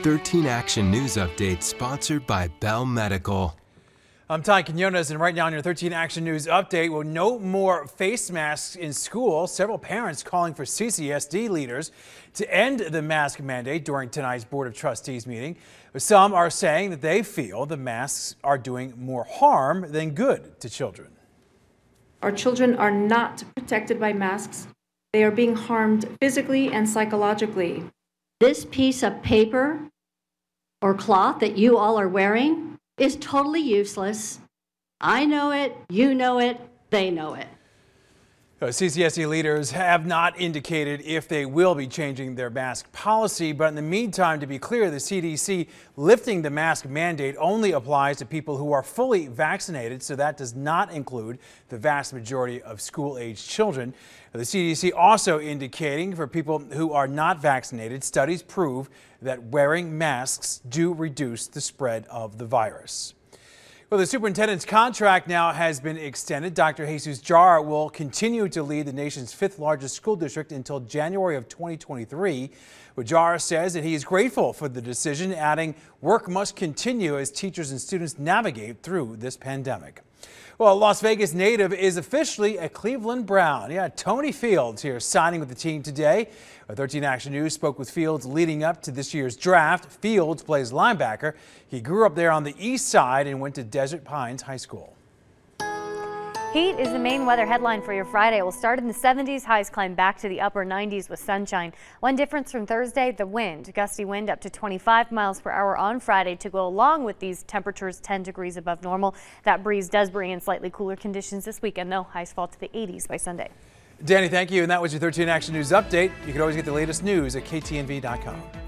13 Action News Update sponsored by Bell Medical. I'm Ty Quinones, and right now on your 13 Action News Update, well, no more face masks in school. Several parents calling for CCSD leaders to end the mask mandate during tonight's Board of Trustees meeting. But some are saying that they feel the masks are doing more harm than good to children. Our children are not protected by masks. They are being harmed physically and psychologically. This piece of paper or cloth that you all are wearing is totally useless. I know it, you know it, they know it. Uh, CCSE leaders have not indicated if they will be changing their mask policy, but in the meantime, to be clear, the CDC lifting the mask mandate only applies to people who are fully vaccinated, so that does not include the vast majority of school-aged children. The CDC also indicating for people who are not vaccinated, studies prove that wearing masks do reduce the spread of the virus. Well, the superintendent's contract now has been extended. Dr. Jesus Jar will continue to lead the nation's fifth largest school district until January of 2023. But Jar says that he is grateful for the decision, adding, work must continue as teachers and students navigate through this pandemic. Well, Las Vegas native is officially a Cleveland Brown. Yeah, Tony Fields here signing with the team today. 13 Action News spoke with Fields leading up to this year's draft. Fields plays linebacker. He grew up there on the east side and went to Desert Pines High School. Heat is the main weather headline for your Friday. We'll start in the 70s, highs climb back to the upper 90s with sunshine. One difference from Thursday, the wind. Gusty wind up to 25 miles per hour on Friday to go along with these temperatures 10 degrees above normal. That breeze does bring in slightly cooler conditions this weekend, though. Highs fall to the 80s by Sunday. Danny, thank you. And that was your 13 Action News Update. You can always get the latest news at ktnv.com.